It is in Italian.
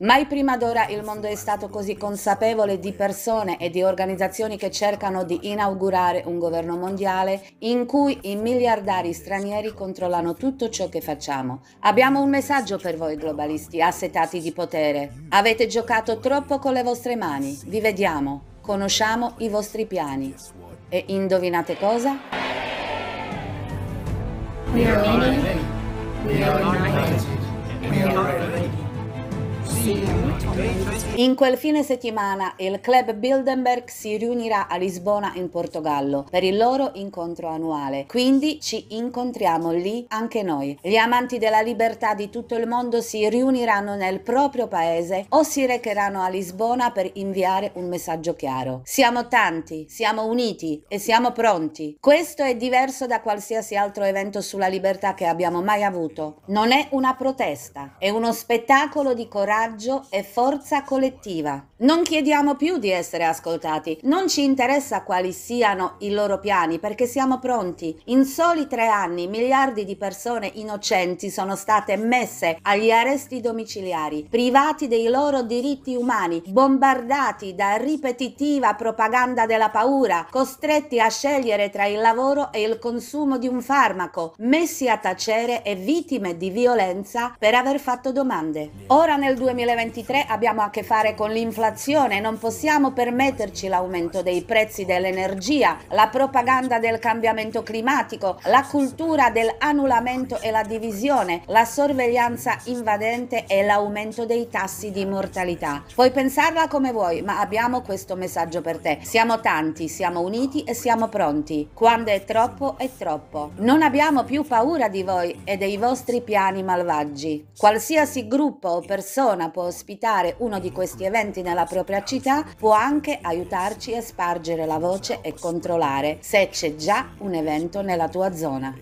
Mai prima d'ora il mondo è stato così consapevole di persone e di organizzazioni che cercano di inaugurare un governo mondiale in cui i miliardari stranieri controllano tutto ciò che facciamo. Abbiamo un messaggio per voi globalisti assetati di potere. Avete giocato troppo con le vostre mani. Vi vediamo. Conosciamo i vostri piani. E indovinate cosa? We are many. We are united. We are ready. In quel fine settimana il club Bilderberg si riunirà a Lisbona in Portogallo per il loro incontro annuale, quindi ci incontriamo lì anche noi. Gli amanti della libertà di tutto il mondo si riuniranno nel proprio paese o si recheranno a Lisbona per inviare un messaggio chiaro. Siamo tanti, siamo uniti e siamo pronti. Questo è diverso da qualsiasi altro evento sulla libertà che abbiamo mai avuto. Non è una protesta, è uno spettacolo di coraggio coraggio e forza collettiva. Non chiediamo più di essere ascoltati, non ci interessa quali siano i loro piani perché siamo pronti. In soli tre anni miliardi di persone innocenti sono state messe agli arresti domiciliari, privati dei loro diritti umani, bombardati da ripetitiva propaganda della paura, costretti a scegliere tra il lavoro e il consumo di un farmaco, messi a tacere e vittime di violenza per aver fatto domande. Ora nel 2020 2023 abbiamo a che fare con l'inflazione, non possiamo permetterci l'aumento dei prezzi dell'energia, la propaganda del cambiamento climatico, la cultura dell'annullamento e la divisione, la sorveglianza invadente e l'aumento dei tassi di mortalità. Puoi pensarla come vuoi, ma abbiamo questo messaggio per te. Siamo tanti, siamo uniti e siamo pronti. Quando è troppo, è troppo. Non abbiamo più paura di voi e dei vostri piani malvagi. Qualsiasi gruppo o persona può ospitare uno di questi eventi nella propria città può anche aiutarci a spargere la voce e controllare se c'è già un evento nella tua zona.